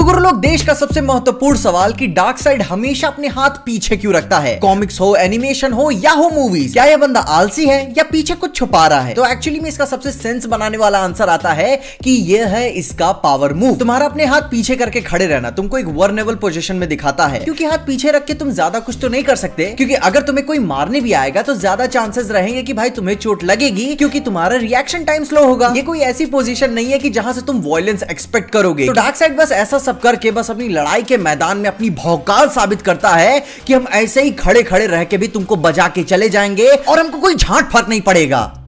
तो गुरु लोग देश का सबसे महत्वपूर्ण सवाल कि डार्क साइड हमेशा अपने हाथ पीछे क्यों रखता है कॉमिक्स हो एनिमेशन हो या हो मूवीज क्या यह बंदा आलसी है या पीछे कुछ छुपा रहा है तो एक्चुअली में इसका सबसे सेंस बनाने वाला आंसर आता है कि यह है इसका पावर मूव तुम्हारा अपने हाथ पीछे करके खड़े रहना तुमको एक वर्नेबल पोजिशन में दिखाता है क्यूँकी हाथ पीछे रख के तुम ज्यादा कुछ तो नहीं कर सकते क्योंकि अगर तुम्हें कोई मारने भी आएगा तो ज्यादा चांसेस रहेंगे की भाई तुम्हें चोट लगेगी क्यूँकी तुम्हारा रिएक्शन टाइम स्लो होगा ये कोई ऐसी पोजिशन नहीं है की जहाँ से तुम वॉयलेंस एक्सपेक्ट करोगे तो डार्क साइड बस ऐसा सब करके बस अपनी लड़ाई के मैदान में अपनी भौकाल साबित करता है कि हम ऐसे ही खड़े खड़े रह के भी तुमको बजा के चले जाएंगे और हमको कोई झांट फर्क नहीं पड़ेगा